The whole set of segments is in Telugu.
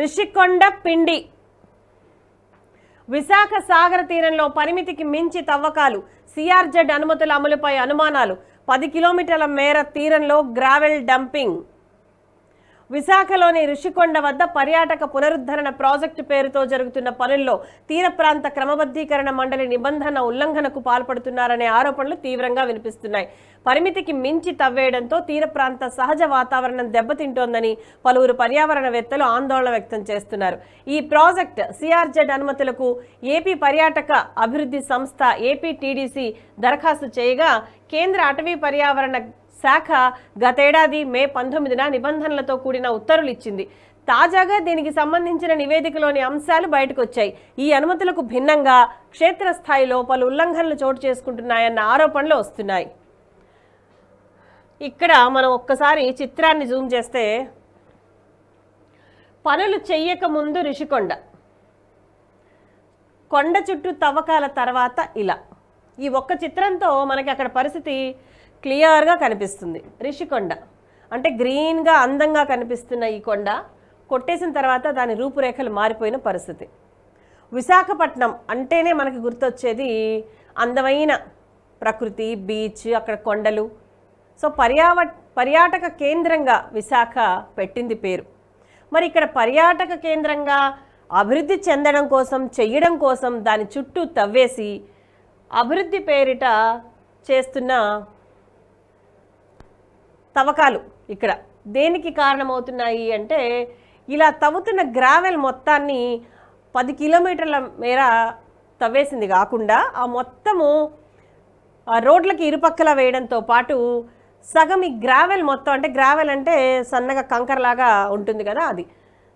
రిషికొండ పిండి విశాఖ సాగర తీరంలో పరిమితికి మించి తవ్వకాలు సిఆర్జెడ్ అనుమతుల అమలుపై అనుమానాలు పది కిలోమీటర్ల మేర తీరంలో గ్రావెల్ డంపింగ్ విశాఖలోని రుషికొండ వద్ద పర్యాటక పునరుద్ధరణ ప్రాజెక్టు పేరుతో జరుగుతున్న పనుల్లో తీర ప్రాంత క్రమబద్ధీకరణ మండలి నిబంధన ఉల్లంఘనకు పాల్పడుతున్నారనే ఆరోపణలు తీవ్రంగా వినిపిస్తున్నాయి పరిమితికి మించి తవ్వేయడంతో తీర ప్రాంత సహజ వాతావరణం దెబ్బతింటోందని పలువురు పర్యావరణవేత్తలు ఆందోళన వ్యక్తం చేస్తున్నారు ఈ ప్రాజెక్ట్ సిఆర్జెడ్ అనుమతులకు ఏపీ పర్యాటక అభివృద్ధి సంస్థ ఏపీటీడీసీ దరఖాస్తు చేయగా కేంద్ర అటవీ పర్యావరణ శాఖ గతేడాది మే పంతొమ్మిదిన నిబంధనలతో కూడిన ఉత్తర్వులు ఇచ్చింది తాజాగా దీనికి సంబంధించిన నివేదికలోని అంశాలు బయటకు వచ్చాయి ఈ అనుమతులకు భిన్నంగా క్షేత్రస్థాయిలో పలు ఉల్లంఘనలు చోటు చేసుకుంటున్నాయన్న ఆరోపణలు వస్తున్నాయి ఇక్కడ మనం ఒక్కసారి చిత్రాన్ని జూమ్ చేస్తే పనులు ముందు రిషికొండ కొండ చుట్టూ తవ్వకాల తర్వాత ఇలా ఈ ఒక్క చిత్రంతో మనకి అక్కడ పరిస్థితి క్లియర్గా కనిపిస్తుంది రిషికొండ అంటే గ్రీన్గా అందంగా కనిపిస్తున్న ఈ కొండ కొట్టేసిన తర్వాత దాని రూపురేఖలు మారిపోయిన పరిస్థితి విశాఖపట్నం అంటేనే మనకి గుర్తొచ్చేది అందమైన ప్రకృతి బీచ్ అక్కడ కొండలు సో పర్యావ పర్యాటక కేంద్రంగా విశాఖ పెట్టింది పేరు మరి ఇక్కడ పర్యాటక కేంద్రంగా అభివృద్ధి చెందడం కోసం చెయ్యడం కోసం దాని చుట్టూ తవ్వేసి అభివృద్ధి పేరిట చేస్తున్న తవ్వకాలు ఇక్కడ దేనికి కారణమవుతున్నాయి అంటే ఇలా తవ్వుతున్న గ్రావెల్ మొత్తాన్ని పది కిలోమీటర్ల మేర తవ్వేసింది కాకుండా ఆ మొత్తము ఆ రోడ్లకి ఇరుపక్కల వేయడంతో పాటు సగం ఈ గ్రావెల్ మొత్తం అంటే గ్రావెల్ అంటే సన్నగా కంకరలాగా ఉంటుంది కదా అది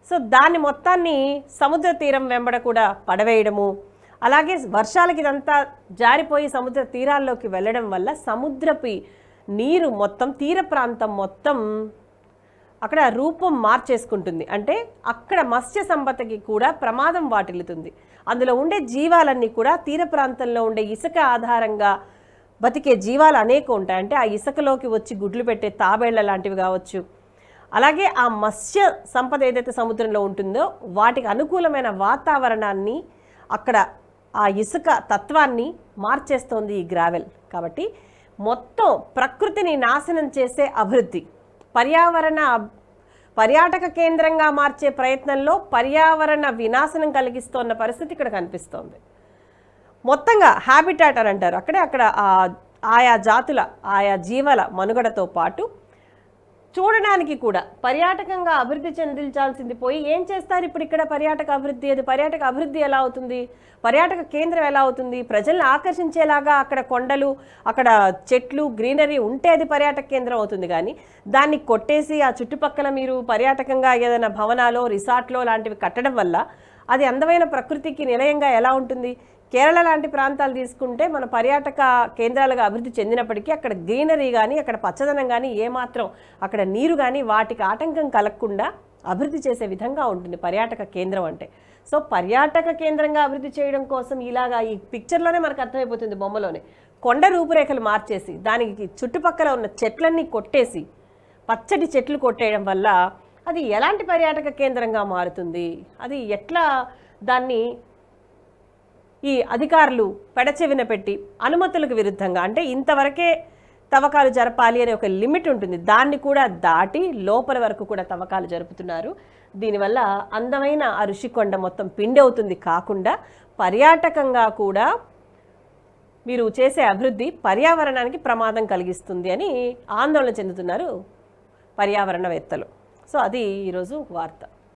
సో దాని మొత్తాన్ని సముద్ర తీరం వెంబడ కూడా పడవేయడము అలాగే వర్షాలకి ఇదంతా జారిపోయి సముద్ర తీరాల్లోకి వెళ్ళడం వల్ల సముద్రపు నీరు మొత్తం తీర ప్రాంతం మొత్తం అక్కడ రూపం మార్చేసుకుంటుంది అంటే అక్కడ మత్స్య సంపదకి కూడా ప్రమాదం వాటిల్లుతుంది అందులో ఉండే జీవాలన్నీ కూడా తీర ప్రాంతంలో ఉండే ఇసుక ఆధారంగా బతికే జీవాలు అనేక ఉంటాయి అంటే ఆ ఇసుకలోకి వచ్చి గుడ్లు పెట్టే తాబేళ్ల లాంటివి కావచ్చు అలాగే ఆ మత్స్య సంపద ఏదైతే సముద్రంలో ఉంటుందో వాటికి అనుకూలమైన వాతావరణాన్ని అక్కడ ఆ ఇసుక తత్వాన్ని మార్చేస్తోంది ఈ గ్రావెల్ కాబట్టి మొత్తం ప్రకృతిని నాశనం చేసే అభివృద్ధి పర్యావరణ పర్యాటక కేంద్రంగా మార్చే ప్రయత్నంలో పర్యావరణ వినాశనం కలిగిస్తున్న పరిస్థితి ఇక్కడ కనిపిస్తోంది మొత్తంగా హ్యాబిటాట్ అని అంటారు అక్కడే అక్కడ ఆయా జాతుల ఆయా జీవల మనుగడతో పాటు చూడడానికి కూడా పర్యాటకంగా అభివృద్ధి చెందించాల్సింది పోయి ఏం చేస్తారు ఇప్పుడు ఇక్కడ పర్యాటక అభివృద్ధి అది పర్యాటక అభివృద్ధి ఎలా అవుతుంది పర్యాటక కేంద్రం ఎలా అవుతుంది ప్రజల్ని ఆకర్షించేలాగా అక్కడ కొండలు అక్కడ చెట్లు గ్రీనరీ ఉంటే అది పర్యాటక కేంద్రం అవుతుంది కానీ దాన్ని కొట్టేసి ఆ చుట్టుపక్కల మీరు పర్యాటకంగా ఏదైనా భవనాలో రిసార్ట్లో లాంటివి కట్టడం వల్ల అది అందమైన ప్రకృతికి నిలయంగా ఎలా ఉంటుంది కేరళ లాంటి ప్రాంతాలు తీసుకుంటే మన పర్యాటక కేంద్రాలుగా అభివృద్ధి చెందినప్పటికీ అక్కడ గ్రీనరీ కానీ అక్కడ పచ్చదనం కానీ ఏమాత్రం అక్కడ నీరు కానీ వాటికి ఆటంకం కలగకుండా అభివృద్ధి చేసే విధంగా ఉంటుంది పర్యాటక కేంద్రం అంటే సో పర్యాటక కేంద్రంగా అభివృద్ధి చేయడం కోసం ఇలాగా ఈ పిక్చర్లోనే మనకు అర్థమైపోతుంది బొమ్మలోనే కొండ రూపురేఖలు మార్చేసి దానికి చుట్టుపక్కల ఉన్న చెట్లన్నీ కొట్టేసి పచ్చటి చెట్లు కొట్టేయడం వల్ల అది ఎలాంటి పర్యాటక కేంద్రంగా మారుతుంది అది ఎట్లా దాన్ని ఈ అధికారులు పెడచెవిన పెట్టి అనుమతులకు విరుద్ధంగా అంటే ఇంతవరకే తవ్వకాలు జరపాలి అనే ఒక లిమిట్ ఉంటుంది దాన్ని కూడా దాటి లోపల వరకు కూడా తవ్వకాలు జరుపుతున్నారు దీనివల్ల అందమైన ఆ ఋషికొండ మొత్తం పిండి అవుతుంది కాకుండా పర్యాటకంగా కూడా మీరు చేసే అభివృద్ధి పర్యావరణానికి ప్రమాదం కలిగిస్తుంది అని ఆందోళన చెందుతున్నారు పర్యావరణవేత్తలు సో అది ఈరోజు వార్త